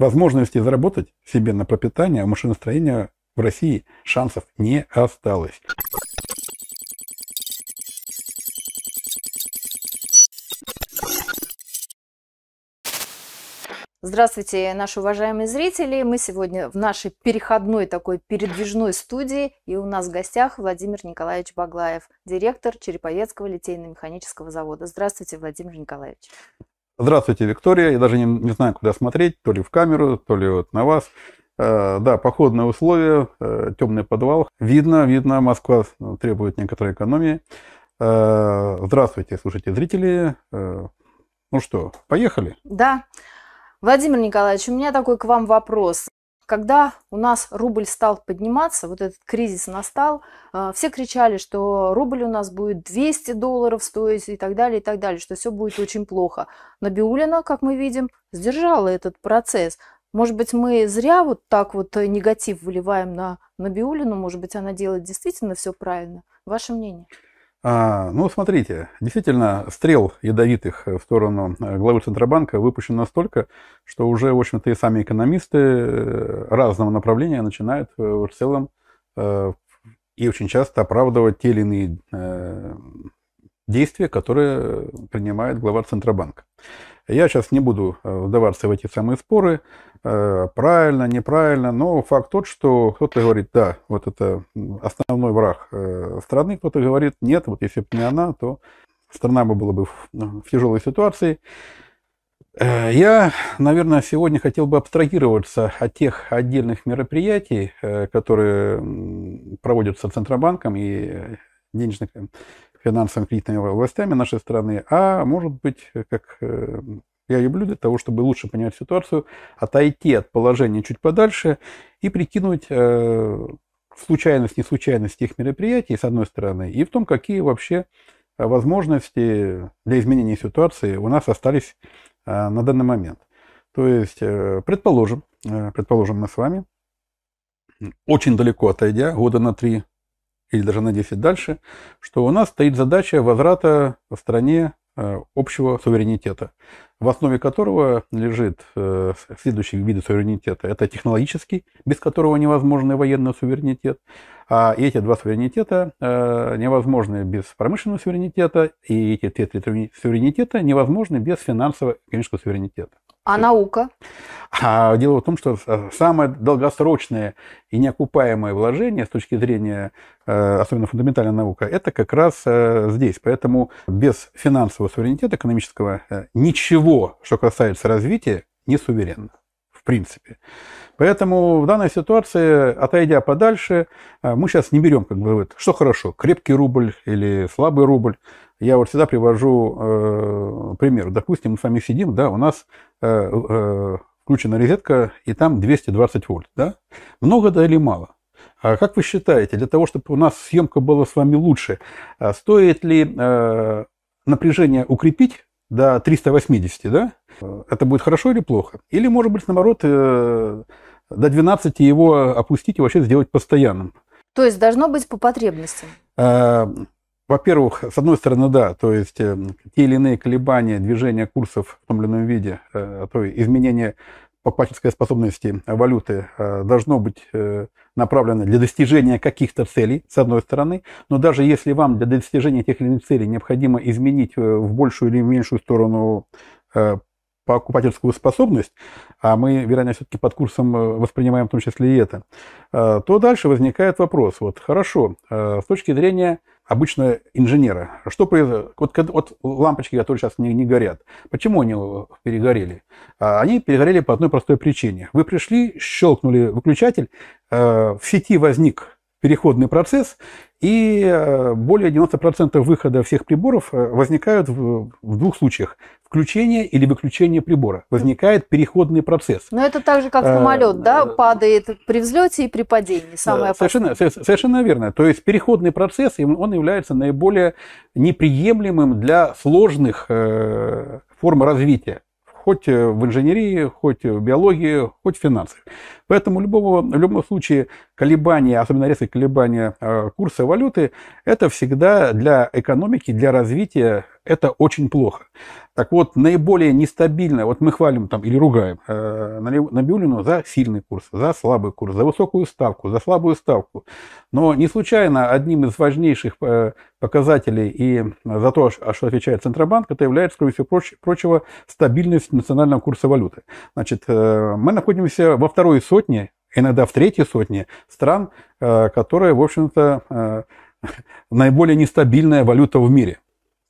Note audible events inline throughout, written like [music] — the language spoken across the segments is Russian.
Возможности заработать себе на пропитание а машиностроения в России шансов не осталось. Здравствуйте, наши уважаемые зрители. Мы сегодня в нашей переходной такой передвижной студии. И у нас в гостях Владимир Николаевич Баглаев, директор Череповецкого литейно-механического завода. Здравствуйте, Владимир Николаевич. Здравствуйте, Виктория. Я даже не, не знаю, куда смотреть, то ли в камеру, то ли вот на вас. Э, да, походные условия, э, темный подвал. Видно, видно, Москва требует некоторой экономии. Э, здравствуйте, слушайте, зрители. Ну что, поехали? Да. Владимир Николаевич, у меня такой к вам вопрос когда у нас рубль стал подниматься, вот этот кризис настал, э, все кричали, что рубль у нас будет 200 долларов стоить и так далее, и так далее, что все будет очень плохо. Набиулина, как мы видим, сдержала этот процесс. Может быть, мы зря вот так вот э, негатив выливаем на Набиулину, может быть, она делает действительно все правильно. Ваше мнение? А, ну, смотрите, действительно, стрел ядовитых э, в сторону э, главы Центробанка выпущено настолько, что уже, в общем-то, и сами экономисты э, разного направления начинают в целом и очень часто оправдывать те или иные действия, которые принимает глава Центробанка. Я сейчас не буду э, вдаваться в эти самые споры, э, правильно, неправильно, но факт тот, что кто-то говорит, да, вот это основной враг э, страны, кто-то говорит, нет, вот если бы не она, то страна бы была бы в тяжелой ситуации. Я, наверное, сегодня хотел бы абстрагироваться от тех отдельных мероприятий, которые проводятся Центробанком и денежных финансовыми кредитными властями нашей страны, а может быть, как э, я люблю для того, чтобы лучше понимать ситуацию, отойти от положения чуть подальше и прикинуть э, случайность, не случайность тех мероприятий, с одной стороны, и в том, какие вообще возможности для изменения ситуации у нас остались э, на данный момент. То есть, предположим, предположим мы с вами, очень далеко отойдя, года на три или даже надеюсь и дальше, что у нас стоит задача возврата в стране э, общего суверенитета, в основе которого лежит э, следующие виды суверенитета. Это технологический, без которого невозможен военный суверенитет, а эти два суверенитета э, невозможны без промышленного суверенитета, и эти три суверенитета невозможны без финансово-экономического суверенитета. А наука? А дело в том, что э, самое долгосрочное и неокупаемое вложение с точки зрения, э, особенно фундаментальной науки это как раз э, здесь. Поэтому без финансового суверенитета экономического ничего, что касается развития, не суверенно в принципе. Поэтому в данной ситуации, отойдя подальше, э, мы сейчас не берем, как говорят, что хорошо, крепкий рубль или слабый рубль. Я вот всегда привожу э, пример. Допустим, мы с вами сидим, да, у нас э, э, включена розетка, и там 220 вольт. Да? Много да или мало? А как вы считаете, для того, чтобы у нас съемка была с вами лучше, э, стоит ли э, напряжение укрепить до 380, да? Э, это будет хорошо или плохо? Или, может быть, наоборот, до 12 его опустить и вообще сделать постоянным. То есть должно быть по потребностям? А, во-первых, с одной стороны, да, то есть э, те или иные колебания, движения курсов в том или ином виде, э, а то есть изменение покупательской способности валюты э, должно быть направлено для достижения каких-то целей, с одной стороны, но даже если вам для достижения тех или иных целей необходимо изменить в большую или меньшую сторону покупательскую способность, а мы, вероятно, все-таки под курсом э, воспринимаем в том числе и это, э, то дальше возникает вопрос. Вот хорошо, э, с точки зрения обычно инженера, что произошло? Вот, вот лампочки, которые сейчас не, не горят, почему они перегорели? А они перегорели по одной простой причине. Вы пришли, щелкнули выключатель, в сети возник переходный процесс, и более 90% выхода всех приборов возникают в двух случаях включение или выключение прибора. Возникает переходный процесс. Но это так же, как э, самолет, да, э, падает при взлете и при падении. Самое совершенно, совершенно верно. То есть переходный процесс, он является наиболее неприемлемым для сложных э, форм развития. Хоть в инженерии, хоть в биологии, хоть в финансах. Поэтому любого, в любом случае колебания, особенно резкие колебания э, курса валюты, это всегда для экономики, для развития это очень плохо. Так вот, наиболее нестабильное, вот мы хвалим там или ругаем э, Набиулину за сильный курс, за слабый курс, за высокую ставку, за слабую ставку. Но не случайно одним из важнейших э, показателей и за то, что отвечает Центробанк, это является, кроме всего прочего, стабильность национального курса валюты. Значит, э, мы находимся во второй сотне сотни, иногда в третьи сотни стран, э, которые, в общем-то, э, [laughs] наиболее нестабильная валюта в мире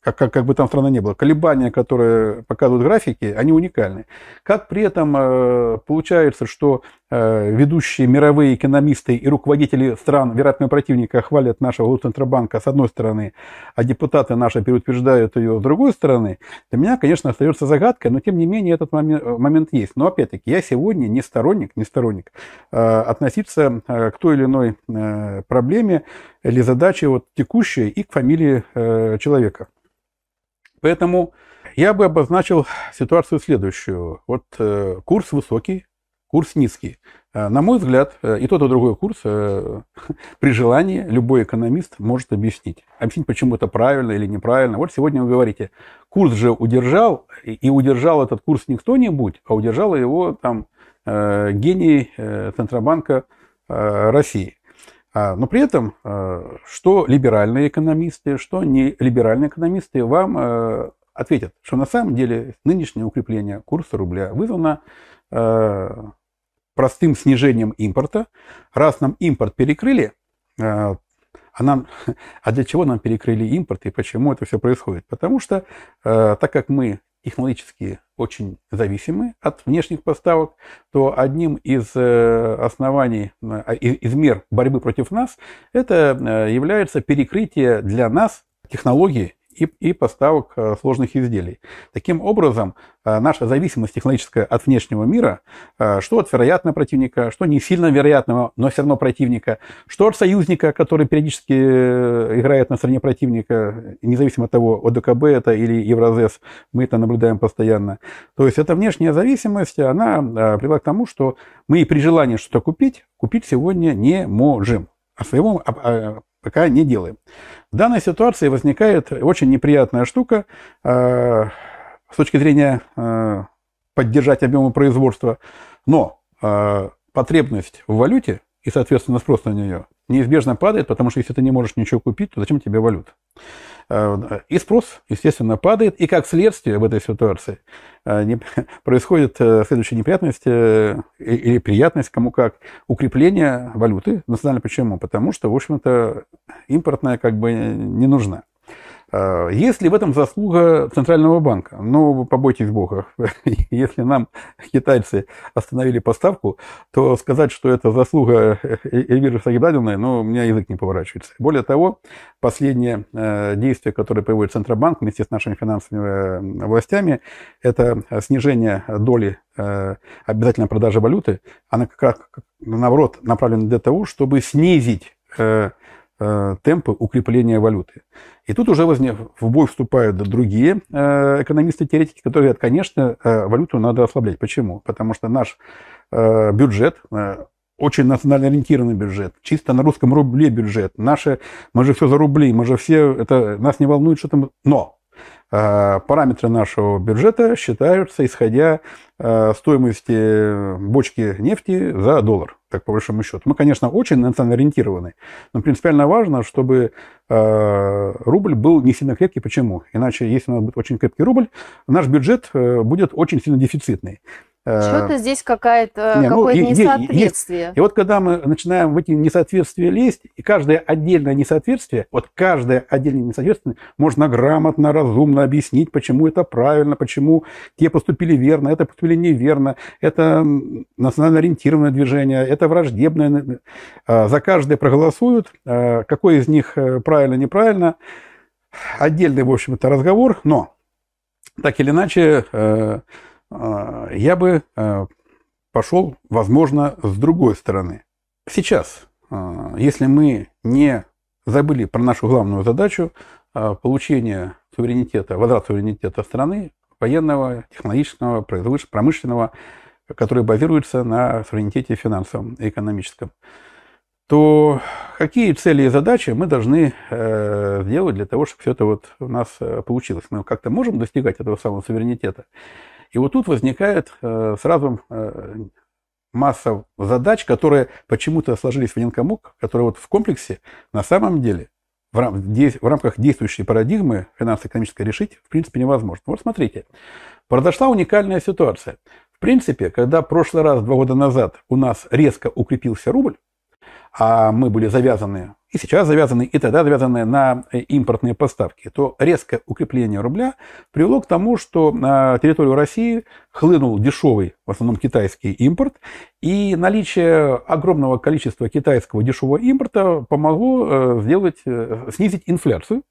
как, как, как бы там страна не была, колебания, которые показывают графики, они уникальны. Как при этом э, получается, что э, ведущие мировые экономисты и руководители стран, вероятного противника, хвалят нашего Центробанка с одной стороны, а депутаты наши переутверждают ее с другой стороны, для меня, конечно, остается загадкой, но тем не менее этот момент, момент есть. Но опять-таки, я сегодня не сторонник, не сторонник э, относиться э, к той или иной э, проблеме или задаче вот, текущей и к фамилии э, человека. Поэтому я бы обозначил ситуацию следующую. Вот э, курс высокий, курс низкий. Э, на мой взгляд, э, и тот, и другой курс э, [laughs] при желании любой экономист может объяснить. Объяснить, почему это правильно или неправильно. Вот сегодня вы говорите, курс же удержал, и удержал этот курс не кто-нибудь, а удержал его там э, гений э, Центробанка э, России. А, но при этом, э, что либеральные экономисты, что не либеральные экономисты вам э, ответят, что на самом деле нынешнее укрепление курса рубля вызвано э, простым снижением импорта. Раз нам импорт перекрыли, а, нам, [laughs] а для чего нам перекрыли импорт и почему это все происходит? Потому что, так как мы технологически очень зависимы от внешних поставок, то одним из э, оснований, э, а, из мер борьбы против нас, это э, является перекрытие для нас технологий и, и поставок э, сложных изделий. Таким образом, э, наша зависимость технологическая от внешнего мира, э, что от вероятного противника, что не сильно вероятного, но все равно противника, что от союзника, который периодически играет на стороне противника, независимо от того, ОДКБ это или Евразес, мы это наблюдаем постоянно. То есть эта внешняя зависимость, она привела к тому, что мы при желании что-то купить, купить сегодня не можем. А своего а, а, пока не делаем. В данной ситуации возникает очень неприятная штука э, с точки зрения э, поддержать объемы производства, но э, потребность в валюте и, соответственно, спрос на нее неизбежно падает, потому что если ты не можешь ничего купить, то зачем тебе валюта? Э, и спрос, естественно, падает, и как следствие в этой ситуации э, [laughs] происходит э, следующая неприятность или приятность, кому как, укрепление валюты национально. Почему? Потому что, в общем-то, импортная как бы не нужна. Э, есть ли в этом заслуга Центрального банка? Ну, побойтесь бога. [laughs] Если нам китайцы остановили поставку, то сказать, что это заслуга э-, Эльвиры Сагибадовны, ну, у меня язык не поворачивается. Более того, последнее э, действие, которое приводит Центробанк вместе с нашими финансовыми властями, это снижение доли обязательной продажи валюты. Она как раз, наоборот, направлена для того, чтобы снизить Э, темпы укрепления валюты. И тут уже возник, в бой вступают другие э, экономисты-теоретики, которые говорят, конечно, э, валюту надо ослаблять. Почему? Потому что наш бюджет, очень национально ориентированный бюджет, чисто на русском рубле бюджет. Наши, мы же все за рубли, мы же все, это нас не волнует, что там... Но Э, параметры нашего бюджета считаются исходя э, стоимости бочки нефти за доллар, так по большому счету. Мы, конечно, очень национально но принципиально важно, чтобы э, рубль был не сильно крепкий. Почему? Иначе, если у нас будет очень крепкий рубль, наш бюджет будет очень сильно дефицитный. Э, Что-то здесь какая-то, э, не, ну, какое-то ну, несоответствие. Есть. И вот когда мы начинаем в эти несоответствия лезть, и каждое отдельное несоответствие, вот каждое отдельное несоответствие можно грамотно, разумно объяснить, почему это правильно, почему те поступили верно, это поступили неверно, это национально-ориентированное движение, это враждебное. А, за каждое проголосуют, а, какой из них э, правильно, неправильно. Отдельный, в общем, это разговор, но так или иначе а, я бы а, пошел, возможно, с другой стороны. Сейчас, а, если мы не забыли про нашу главную задачу получения суверенитета, возврат суверенитета страны, военного, технологического, промышленного, который базируется на суверенитете финансовом и экономическом, то какие цели и задачи мы должны э, сделать для того, чтобы все это вот у нас э, получилось? Мы как-то можем достигать этого самого суверенитета? И вот тут возникает э, сразу э, масса задач, которые почему-то сложились в один комок, которые вот в комплексе на самом деле в, в рамках действующей парадигмы финансово-экономической решить в принципе невозможно. Вот смотрите, произошла уникальная ситуация. В принципе, когда в прошлый раз, два года назад, у нас резко укрепился рубль, а мы были завязаны и сейчас завязанные и тогда завязанные на э, импортные поставки, то резкое укрепление рубля привело к тому, что на территорию России хлынул дешевый, в основном китайский импорт, и наличие огромного количества китайского дешевого импорта помогло э, сделать, э, снизить инфляцию,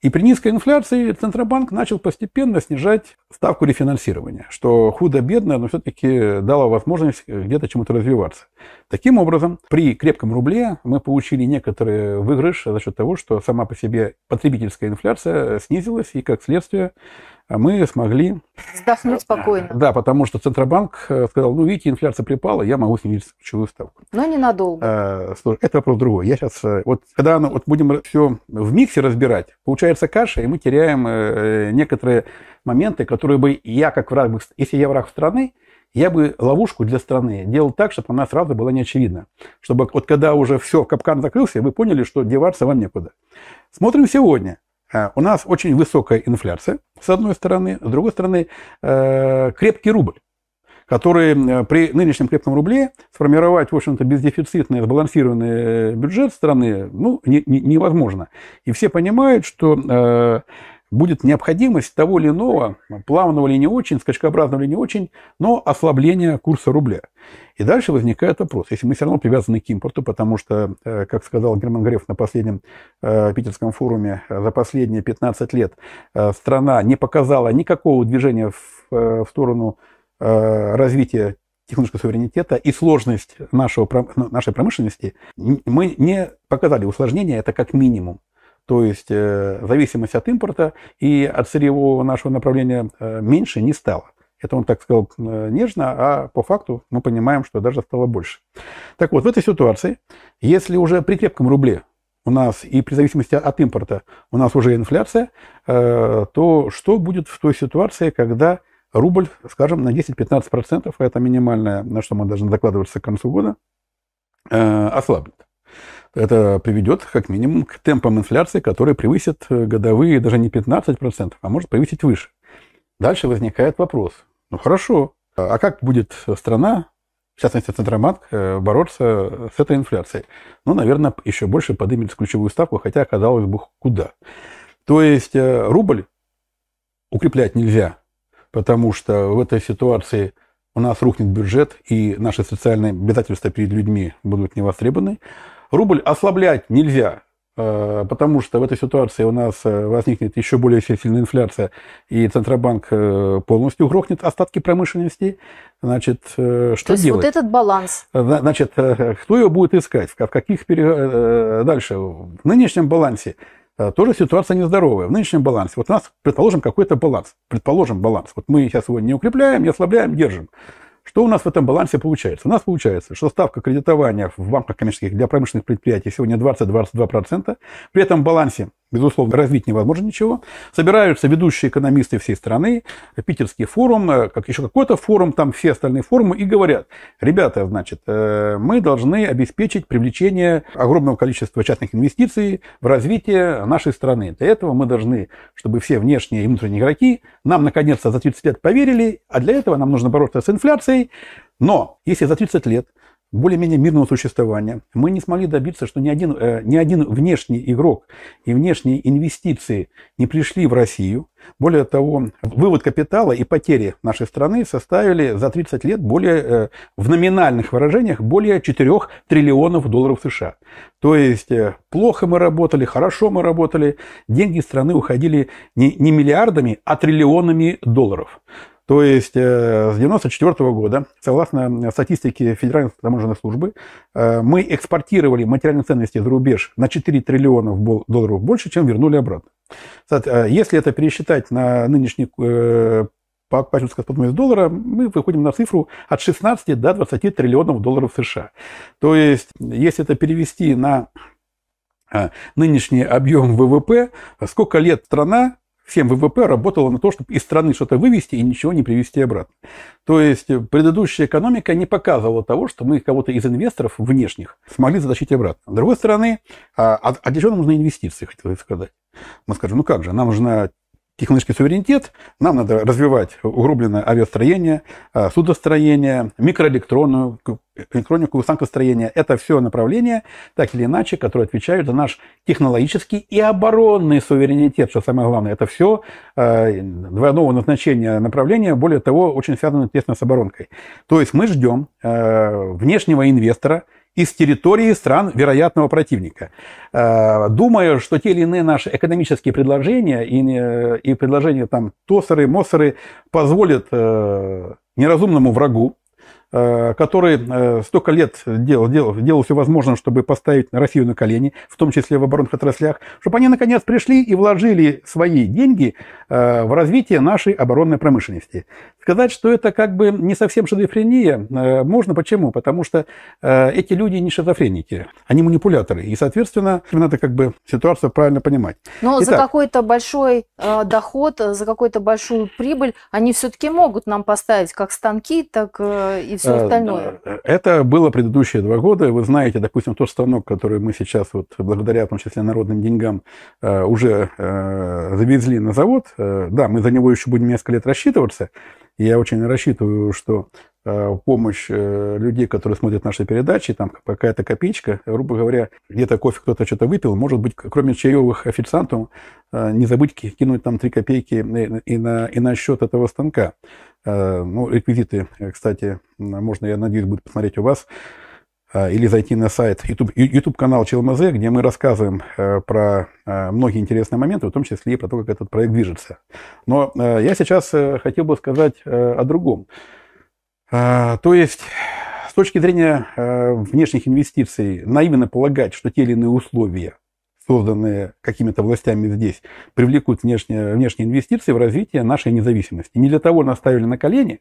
и при низкой инфляции Центробанк начал постепенно снижать ставку рефинансирования, что худо-бедно, но все-таки дало возможность где-то чему-то развиваться. Таким образом, при крепком рубле мы получили некоторый выигрыш за счет того, что сама по себе потребительская инфляция снизилась, и как следствие а мы смогли... Вздохнуть спокойно. Да, потому что Центробанк э, сказал, ну, видите, инфляция припала, я могу снизить ключевую ставку. Но ненадолго. Э, это вопрос другой. Я сейчас... Э, вот когда ну, вот будем все в миксе разбирать, получается каша, и мы теряем некоторые моменты, которые бы я как враг... Если я враг страны, я бы ловушку для страны делал так, чтобы она сразу была неочевидна. Чтобы вот когда уже все, капкан закрылся, вы поняли, что деваться вам некуда. Смотрим сегодня. А, у нас очень высокая инфляция, с одной стороны. С другой стороны, э, крепкий рубль который э, при нынешнем крепком рубле сформировать, в общем-то, бездефицитный, сбалансированный э, бюджет страны ну, не, не, невозможно. И все понимают, что э, будет необходимость того или иного, плавного или не очень, скачкообразного или не очень, но ослабления курса рубля. И дальше возникает вопрос, если мы все равно привязаны к импорту, потому что, э, как сказал Герман Греф на последнем э, питерском форуме, э, за последние 15 лет страна не показала никакого движения в, сторону развития технического суверенитета и сложность нашего, ну, нашей промышленности, мы не показали усложнения, это как минимум. То есть э, зависимость от импорта и от сырьевого нашего направления э, меньше не стало. Это он так сказал э, нежно, а по факту мы понимаем, что даже стало больше. Так вот, в этой ситуации, если уже при крепком рубле у нас и при зависимости от импорта у нас уже инфляция, то что будет в той ситуации, когда рубль, скажем, на 10-15%, это минимальное, на что мы должны закладываться к концу года, ослабнет? это приведет как минимум к темпам инфляции, которые превысят э, годовые даже не 15%, а может превысить выше. Дальше возникает вопрос. Ну хорошо, а, а как будет страна, в частности Центробанк, э, бороться с этой инфляцией? Ну, наверное, еще больше поднимет ключевую ставку, хотя, оказалось бы, куда. То есть э, рубль укреплять нельзя, потому что в этой ситуации у нас рухнет бюджет, и наши социальные обязательства перед людьми будут не востребованы. Рубль ослаблять нельзя, э, потому что в этой ситуации у нас э, возникнет еще более сильная инфляция, и Центробанк э, полностью грохнет остатки промышленности. Значит, что То есть делать? вот этот баланс. Значит, кто его будет искать? В каких пере... Дальше. В нынешнем балансе тоже ситуация нездоровая. В нынешнем балансе. Вот у нас, предположим, какой-то баланс. Предположим, баланс. Вот мы сейчас его не укрепляем, не ослабляем, держим. Что у нас в этом балансе получается? У нас получается, что ставка кредитования в банках коммерческих для промышленных предприятий сегодня 20-22%. При этом балансе безусловно, развить невозможно ничего. Собираются ведущие экономисты всей страны, питерский форум, э, как еще какой-то форум, там все остальные форумы, и говорят, ребята, значит, э, мы должны обеспечить привлечение огромного количества частных инвестиций в развитие нашей страны. Для этого мы должны, чтобы все внешние и внутренние игроки нам, наконец-то, за 30 лет поверили, а для этого нам нужно бороться с инфляцией. Но если за 30 лет – более-менее мирного существования. Мы не смогли добиться, что ни один, э, ни один внешний игрок и внешние инвестиции не пришли в Россию. Более того, вывод капитала и потери нашей страны составили за 30 лет более, э, в номинальных выражениях более 4 триллионов долларов США. То есть э, плохо мы работали, хорошо мы работали, деньги страны уходили не, не миллиардами, а триллионами долларов. То есть э, с 1994 -го года, согласно э, статистике Федеральной таможенной службы, э, мы экспортировали материальные ценности за рубеж на 4 триллиона долларов больше, чем вернули обратно. Если это пересчитать на нынешний по почувствовать способность доллара, мы выходим на цифру от 16 до 20 триллионов долларов США. То есть, если это перевести на нынешний объем ВВП, сколько лет страна всем ВВП работала на то, чтобы из страны что-то вывести и ничего не привести обратно. То есть э, предыдущая экономика не показывала того, что мы кого-то из инвесторов внешних смогли затащить обратно. С другой стороны, а, а, а для чего нам нужны инвестиции, хотелось сказать? Мы ну, скажем, ну как же, нам нужна технологический суверенитет, нам надо развивать углубленное авиастроение, а, судостроение, микроэлектронную электронику, станкостроение. Это все направления, так или иначе, которые отвечают за наш технологический и оборонный суверенитет, что самое главное. Это все э, а, двойного назначения направления, более того, очень связано, естественно, с оборонкой. То есть мы ждем а, внешнего инвестора, из территории стран вероятного противника. Э, думаю, что те или иные наши экономические предложения и, э, и предложения там ТОСоры, МОСоры позволят э, неразумному врагу, который столько лет делал, делал, делал все возможное, чтобы поставить Россию на колени, в том числе в оборонных отраслях, чтобы они наконец пришли и вложили свои деньги в развитие нашей оборонной промышленности. Сказать, что это как бы не совсем шизофрения, э, можно. Почему? Потому что э, эти люди не шизофреники, они манипуляторы. И, соответственно, надо как бы ситуацию правильно понимать. Но Итак, за какой-то большой э, доход, за какую-то большую прибыль они все-таки могут нам поставить как станки, так и все остальное. Это было предыдущие два года. Вы знаете, допустим, тот станок, который мы сейчас вот благодаря, в том числе, народным деньгам уже завезли на завод. Да, мы за него еще будем несколько лет рассчитываться я очень рассчитываю, что э, помощь э, людей, которые смотрят наши передачи, там какая-то копеечка, грубо говоря, где-то кофе кто-то что-то выпил, может быть, кроме чаевых официантов, э, не забыть кинуть там три копейки и на, и на счет этого станка. Ну, реквизиты, кстати, можно, я надеюсь, будет посмотреть у вас. А, или зайти на сайт YouTube, YouTube канал ЧЛМЗ, где мы рассказываем э, про э, многие интересные моменты, в том числе и про то, как этот проект движется. Но э, я сейчас хотел бы сказать о другом. То есть, с точки зрения внешних инвестиций, наивно полагать, что те или иные условия созданные какими-то властями здесь, привлекут внешние, внешние инвестиции в развитие нашей независимости. Не для того нас ставили на колени.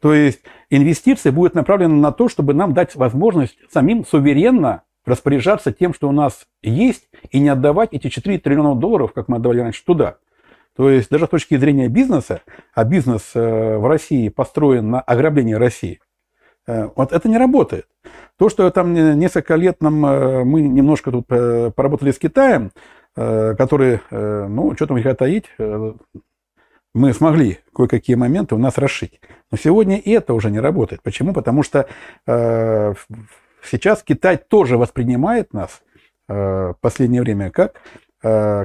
То есть инвестиции будут направлены на то, чтобы нам дать возможность самим суверенно распоряжаться тем, что у нас есть, и не отдавать эти 4 триллиона долларов, как мы отдавали раньше, туда. То есть даже с точки зрения бизнеса, а бизнес э, в России построен на ограблении России, э, вот это не работает. То, что там несколько лет нам, э, мы немножко тут э, поработали с Китаем, э, который, ну, что там их таить, мы смогли кое-какие моменты у нас расшить. Но сегодня и это уже не работает. Почему? Потому что сейчас Китай тоже воспринимает нас в последнее время как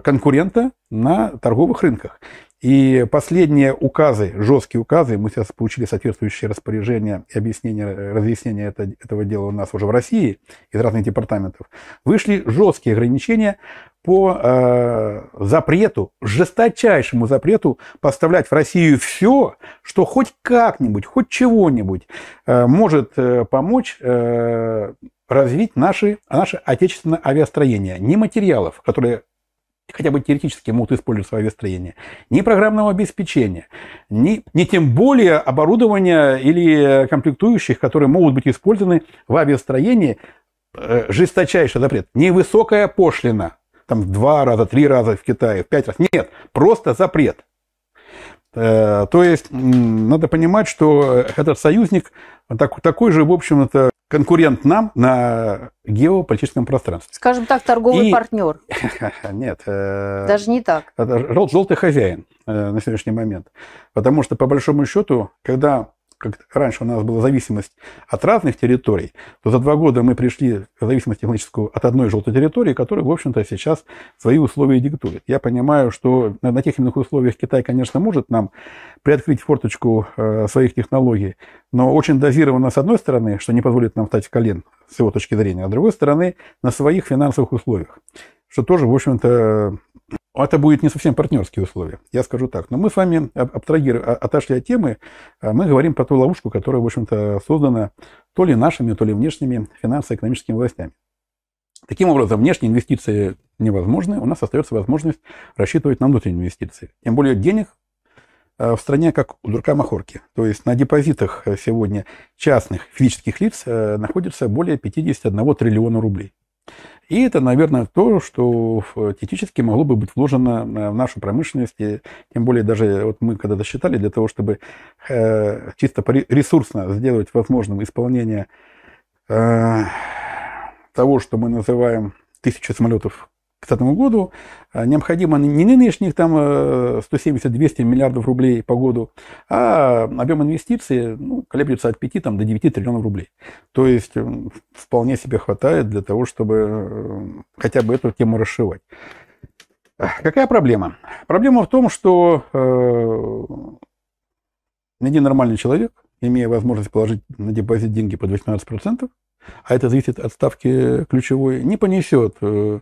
конкурента на торговых рынках. И последние указы, жесткие указы, мы сейчас получили соответствующие распоряжения и объяснения, разъяснения это, этого дела у нас уже в России из разных департаментов, вышли жесткие ограничения по э, запрету, жесточайшему запрету поставлять в Россию все, что хоть как-нибудь, хоть чего-нибудь э, может э, помочь э, развить наши, наше отечественное авиастроение. Не материалов, которые хотя бы теоретически могут использовать свое строение, ни программного обеспечения, ни, ни тем более оборудования или комплектующих, которые могут быть использованы в авиастроении, э, жесточайший запрет. Невысокая пошлина, там в два раза, три раза в Китае, в пять раз. Нет, просто запрет. Э, то есть надо понимать, что этот союзник такой же, в общем-то, конкурент нам на геополитическом пространстве. Скажем так, торговый и... партнер. [laughs] Нет. Э, Даже не так. Это желтый хозяин э, на сегодняшний момент. Потому что, по большому счету, когда как раньше у нас была зависимость от разных территорий, то за два года мы пришли к зависимости технологическую от одной желтой территории, которая, в общем-то, сейчас свои условия диктует. Я понимаю, что на, на тех иных условиях Китай, конечно, может нам приоткрыть форточку э, своих технологий, но очень дозированно с одной стороны, что не позволит нам встать в колен с его точки зрения, а с другой стороны, на своих финансовых условиях что тоже, в общем-то, это будет не совсем партнерские условия, я скажу так. Но мы с вами отошли от темы, а мы говорим про ту ловушку, которая, в общем-то, создана то ли нашими, то ли внешними финансово-экономическими властями. Таким образом, внешние инвестиции невозможны, у нас остается возможность рассчитывать на внутренние инвестиции. Тем более денег а, в стране как у дурка махорки. То есть на депозитах э, сегодня частных физических лиц э, находится более 51 триллиона рублей. И это, наверное, то, что теоретически могло бы быть вложено э, в нашу промышленность. И тем более даже вот мы когда-то считали, для того, чтобы э, чисто ресурсно сделать возможным исполнение э, того, что мы называем тысячу самолетов 2020 году. А, необходимо не нынешних там 170-200 э, миллиардов рублей по году, а объем инвестиций ну, колеблется от 5 там, до 9 триллионов рублей. То есть э, вполне себе хватает для того, чтобы э, хотя бы эту тему расшивать. А, какая проблема? Проблема в том, что найди нормальный человек, имея возможность положить на депозит деньги под 18%, а это зависит от ставки ключевой, не понесет э,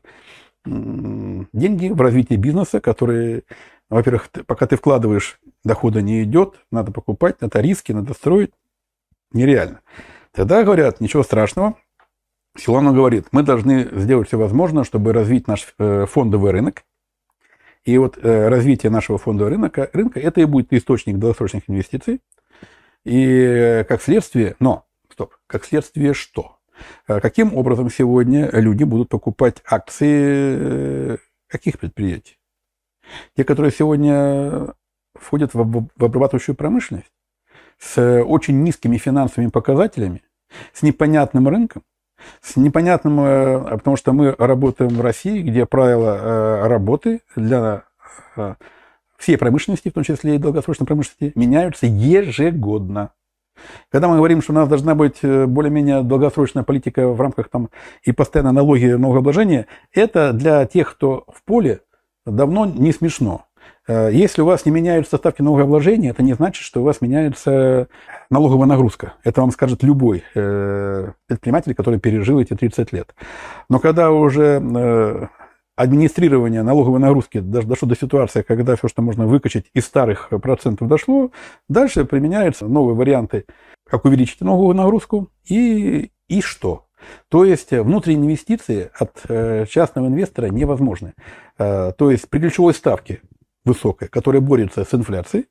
деньги в развитие бизнеса, которые, во-первых, пока ты вкладываешь, дохода не идет, надо покупать, надо риски, надо строить. Нереально. Тогда говорят, ничего страшного. Силанов говорит, мы должны сделать все возможное, чтобы развить наш э, фондовый рынок. И вот э, развитие нашего фондового рынка, рынка это и будет источник долгосрочных инвестиций. И э, как следствие, но, стоп, как следствие что? А каким образом сегодня люди будут покупать акции э, каких предприятий? Те, которые сегодня входят в обрабатывающую промышленность с э, очень низкими финансовыми показателями, с непонятным рынком, с непонятным, э, а потому что мы работаем в России, где правила работы для всей промышленности, в том числе и долгосрочной промышленности, меняются ежегодно. Когда мы говорим, что у нас должна быть э, более-менее долгосрочная политика в рамках там, и постоянной налоги налогообложения, это для тех, кто в поле, давно не смешно. Э, если у вас не меняются ставки налогообложения, это не значит, что у вас меняется налоговая нагрузка. Это вам скажет любой э, предприниматель, который пережил эти 30 лет. Но когда уже администрирование налоговой нагрузки дошло до ситуации, когда все, что можно выкачать из старых э, процентов, дошло. Дальше применяются новые варианты, как увеличить налоговую нагрузку и, и что. То есть э, внутренние инвестиции от э, частного инвестора невозможны. То есть при ключевой ставке высокой, которая борется с инфляцией,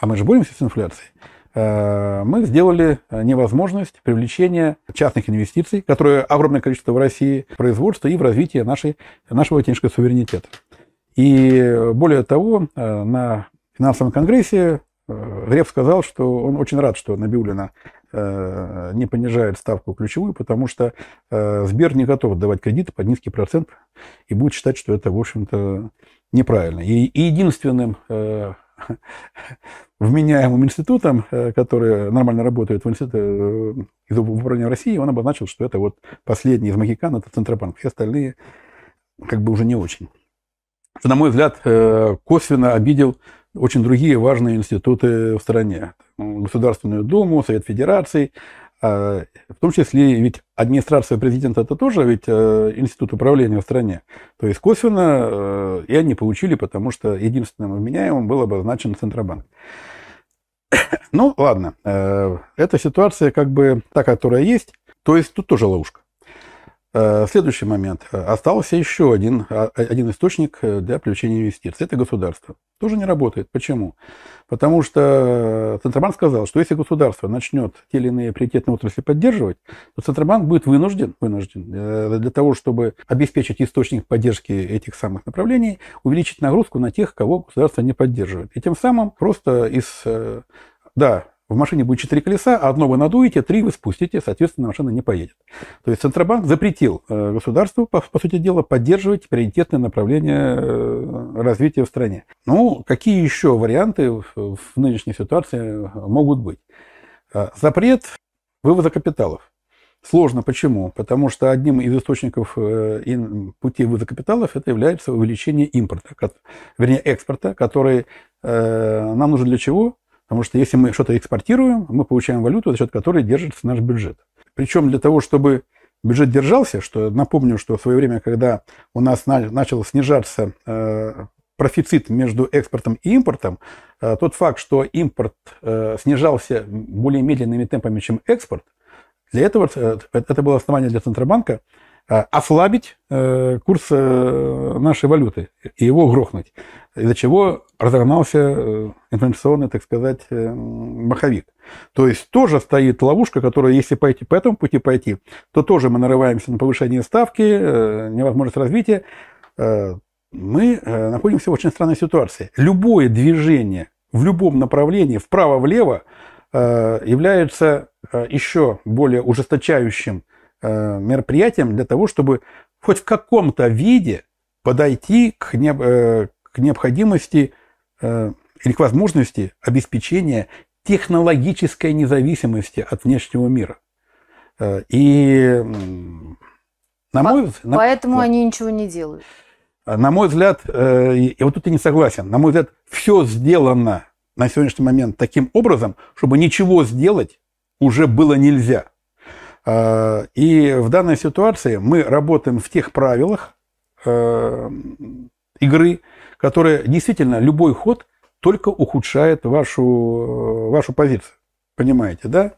а мы же боремся с инфляцией, Э, мы сделали э, невозможность привлечения частных инвестиций, которые огромное количество в России, в производство и в развитие нашей, нашего технического суверенитета. И более того, э, на финансовом конгрессе Греф сказал, что он очень рад, что Набиулина не понижает ставку ключевую, потому что Сбер не готов давать кредиты под низкий процент и будет считать, что это, в общем-то, неправильно. И единственным [laughs] вменяемым институтом, э, которые нормально работают в институте э, из управления России, он обозначил, что это вот последний из магикан, это Центробанк. Все остальные как бы уже не очень. на мой взгляд, э, косвенно обидел очень другие важные институты в стране. Государственную Думу, Совет Федерации, а, в том числе ведь администрация президента это тоже ведь э, институт управления в стране. То есть косвенно э, и они получили, потому что единственным вменяемым был обозначен Центробанк. [coughs] Ну, ладно. Э, эта ситуация как бы та, которая есть. То есть тут тоже ловушка. Э, следующий момент. Э, остался еще один, а, э, один источник для привлечения инвестиций. Это государство. Тоже не работает. Почему? Потому что Центробанк сказал, что если государство начнет те или иные приоритетные отрасли поддерживать, то Центробанк будет вынужден, вынужден для того, чтобы обеспечить источник поддержки этих самых направлений, увеличить нагрузку на тех, кого государство не поддерживает. И тем самым просто из... Да, в машине будет четыре колеса, а одно вы надуете, три вы спустите, соответственно, машина не поедет. То есть Центробанк запретил э, государству, по, по сути дела, поддерживать приоритетное направление э, развития в стране. Ну, какие еще варианты в нынешней ситуации могут быть? Э, запрет вывоза капиталов. Сложно. Почему? Потому что одним из источников путей вывоза капиталов это является увеличение импорта, вернее экспорта, который нам нужен для чего? Потому что если мы что-то экспортируем, мы получаем валюту, за счет которой держится наш бюджет. Причем для того, чтобы бюджет держался, что напомню, что в свое время, когда у нас начал снижаться э, профицит между экспортом и импортом, э, тот факт, что импорт э, снижался более медленными темпами, чем экспорт, для этого э, это было основание для Центробанка а ослабить э, курс э, нашей валюты и его грохнуть, из-за чего разогнался э, информационный, так сказать, маховик. То есть тоже стоит ловушка, которая, если пойти по этому пути пойти, то тоже мы нарываемся на повышение ставки, невозможность развития. Мы находимся в очень странной ситуации. Любое движение в любом направлении, вправо-влево, является еще более ужесточающим Э, мероприятием для того, чтобы хоть в каком-то виде подойти к, не, э, к необходимости э, или к возможности обеспечения технологической независимости от внешнего мира. И на мой, Поэтому на, они ничего не делают. А, на мой взгляд, я вот тут и не согласен, на мой взгляд, все сделано на сегодняшний момент таким образом, чтобы ничего сделать уже было нельзя. А, и в данной ситуации мы работаем в тех правилах э, игры, которые действительно любой ход только ухудшает вашу, э, вашу позицию. Понимаете, да?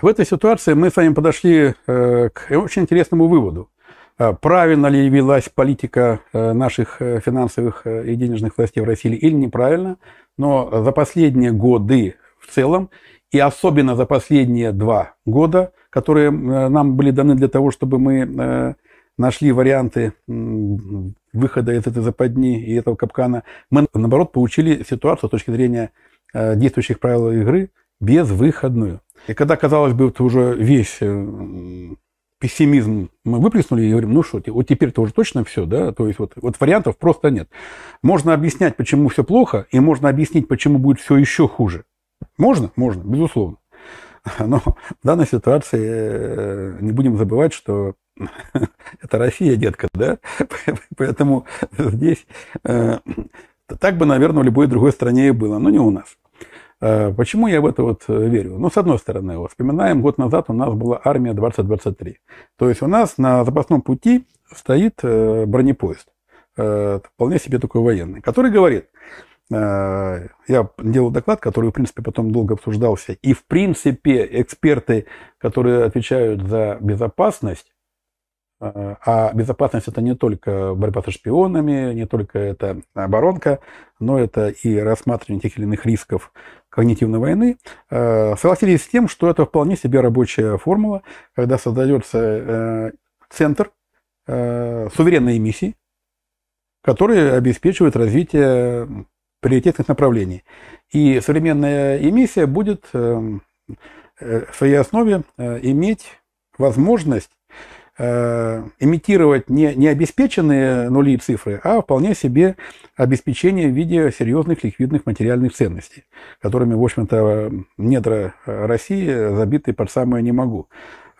В этой ситуации мы с вами подошли э, к очень интересному выводу. А, правильно ли велась политика наших финансовых и денежных властей в России или неправильно, но за последние годы в целом, и особенно за последние два года – которые э, нам были даны для того, чтобы мы э, нашли варианты выхода из этой западни и этого капкана, мы, наоборот, получили ситуацию с точки зрения э, действующих правил игры безвыходную. И когда, казалось бы, это уже весь пессимизм мы выплеснули и говорим, ну что, вот теперь-то уже точно все, да, то есть вот, вот вариантов просто нет. Можно объяснять, почему все плохо, и можно объяснить, почему будет все еще хуже. Можно? Можно, безусловно. [laughs] Но в данной ситуации э, не будем забывать, что [laughs] это Россия, детка, да? [laughs] Поэтому здесь э, так бы, наверное, в любой другой стране и было, но не у нас. Э, почему я в это вот верю? Ну, с одной стороны, вот вспоминаем, год назад у нас была армия 2023. То есть у нас на запасном пути стоит бронепоезд, вполне себе такой военный, который говорит, я делал доклад, который, в принципе, потом долго обсуждался. И, в принципе, эксперты, которые отвечают за безопасность, э, а безопасность это не только борьба со шпионами, не только это оборонка, но это и рассматривание тех или иных рисков когнитивной войны, э, согласились с тем, что это вполне себе рабочая формула, когда создается э, центр суверенной миссии, который обеспечивает развитие приоритетных направлений. И современная эмиссия будет э, э, в своей основе э, иметь возможность имитировать не, не обеспеченные нули и цифры, а вполне себе обеспечение в виде серьезных ликвидных материальных ценностей, которыми, в общем-то, недра России забиты под самое не могу.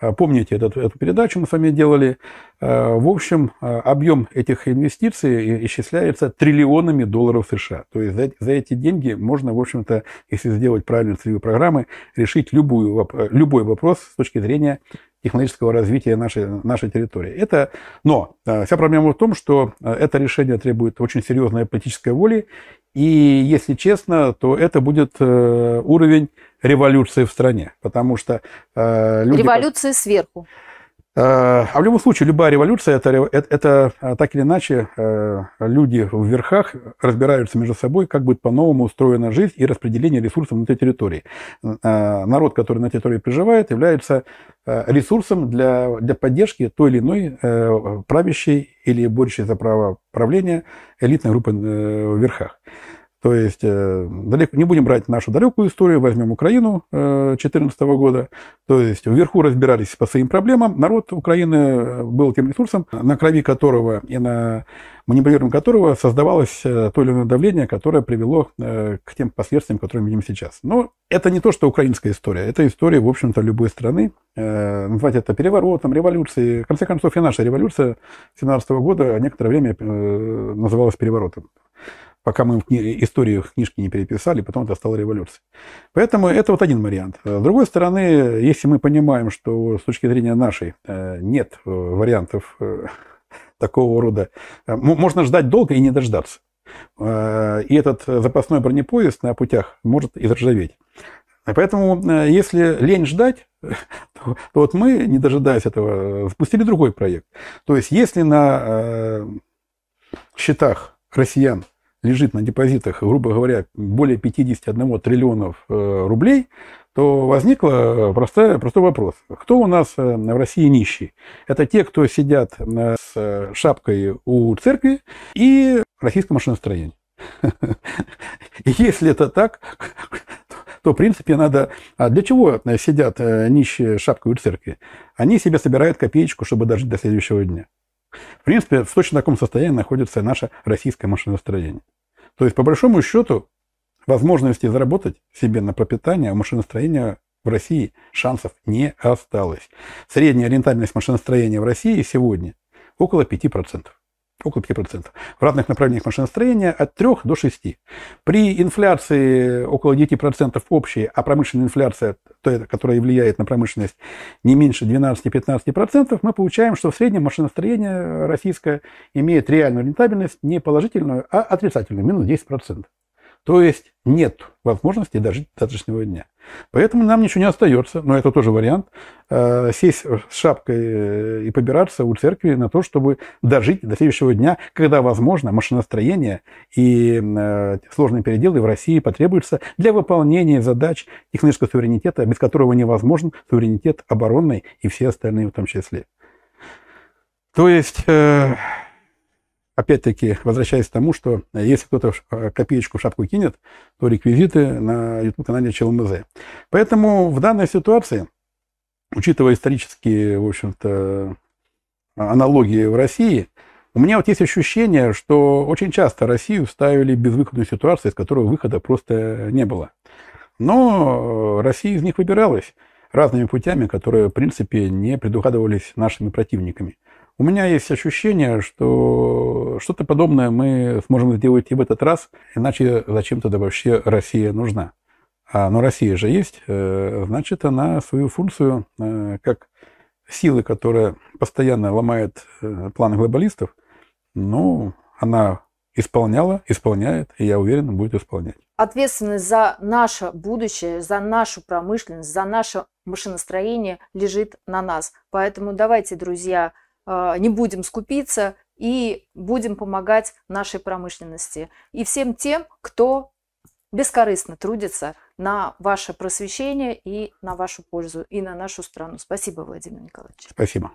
Э, помните этот, эту передачу мы с вами делали. Э, в общем, э, объем этих инвестиций исчисляется триллионами долларов США. То есть за, за эти деньги можно, в общем-то, если сделать правильные целевые программы, решить любую, любой вопрос с точки зрения технологического развития нашей, нашей территории. Это, но вся проблема в том, что это решение требует очень серьезной политической воли, и, если честно, то это будет уровень революции в стране, потому что э, люди... Революция как... сверху. Э, а в любом случае, любая революция это, э, это, это так или иначе э, люди в верхах разбираются между собой, как будет по-новому устроена жизнь и распределение ресурсов на этой территории. Народ, который на территории проживает, является ресурсом для, для поддержки той или иной правящей или борющей за право правления элитной группы в верхах. То есть э, далеко, не будем брать нашу далекую историю, возьмем Украину 2014 э, года. То есть вверху разбирались по своим проблемам. Народ Украины э, был тем ресурсом, на крови которого и на манипулировании которого создавалось то или иное давление, которое привело к тем последствиям, которые мы видим сейчас. Но это не то, что украинская история. Это история, в общем-то, любой страны. Назвать это переворотом, революцией. В конце концов, и наша революция 17 года некоторое время называлась переворотом пока мы историю книжки не переписали, потом это стало революцией. Поэтому это вот один вариант. С другой стороны, если мы понимаем, что с точки зрения нашей э, нет э, вариантов э, [laughs] такого рода, можно ждать долго и не дождаться. И этот запасной бронепоезд на путях может и заржаветь. Поэтому, если лень ждать, [laughs] то, вот мы, не дожидаясь этого, спустили другой проект. То есть, если на счетах россиян лежит на депозитах, грубо говоря, более 51 триллионов э, рублей, то возникла простая, простой вопрос. Кто у нас э, в России нищий? Это те, кто сидят э, с шапкой у церкви и российское машиностроение. [laughs] Если это так, то, в принципе, надо... А для чего сидят нищие шапкой у церкви? Они себе собирают копеечку, чтобы дожить до следующего дня. В принципе, в точно таком состоянии находится наше российское машиностроение. То есть, по большому счету, возможности заработать себе на пропитание у а машиностроения в России шансов не осталось. Средняя рентабельность машиностроения в России сегодня около 5% около 5%. В разных направлениях машиностроения от 3 до 6. При инфляции около 9% общей, а промышленная инфляция, то, которая влияет на промышленность, не меньше 12-15%, мы получаем, что в среднем машиностроение российское имеет реальную рентабельность не положительную, а отрицательную, минус 10%. То есть нет возможности дожить до завтрашнего дня. Поэтому нам ничего не остается, но это тоже вариант, э, сесть с шапкой э, и побираться у церкви на то, чтобы дожить до следующего дня, когда, возможно, машиностроение и э, сложные переделы в России потребуются для выполнения задач технического суверенитета, без которого невозможен суверенитет оборонный и все остальные в том числе. То есть опять-таки, возвращаясь к тому, что э, если кто-то э, копеечку в шапку кинет, то реквизиты на YouTube-канале ЧЛМЗ. Поэтому в данной ситуации, учитывая исторические, в общем-то, а, аналогии в России, у меня вот есть ощущение, что очень часто Россию ставили в безвыходную ситуацию, из которой выхода просто не было. Но э, Россия из них выбиралась разными путями, которые, в принципе, не предугадывались нашими противниками. У меня есть ощущение, что что-то подобное мы сможем сделать и в этот раз, иначе зачем тогда вообще Россия нужна? А, но Россия же есть, э, значит, она свою функцию э, как силы, которая постоянно ломает э, планы глобалистов, ну, она исполняла, исполняет, и я уверен, будет исполнять. Ответственность за наше будущее, за нашу промышленность, за наше машиностроение лежит на нас. Поэтому давайте, друзья, не будем скупиться, и будем помогать нашей промышленности и всем тем, кто бескорыстно трудится на ваше просвещение и на вашу пользу, и на нашу страну. Спасибо, Владимир Николаевич. Спасибо.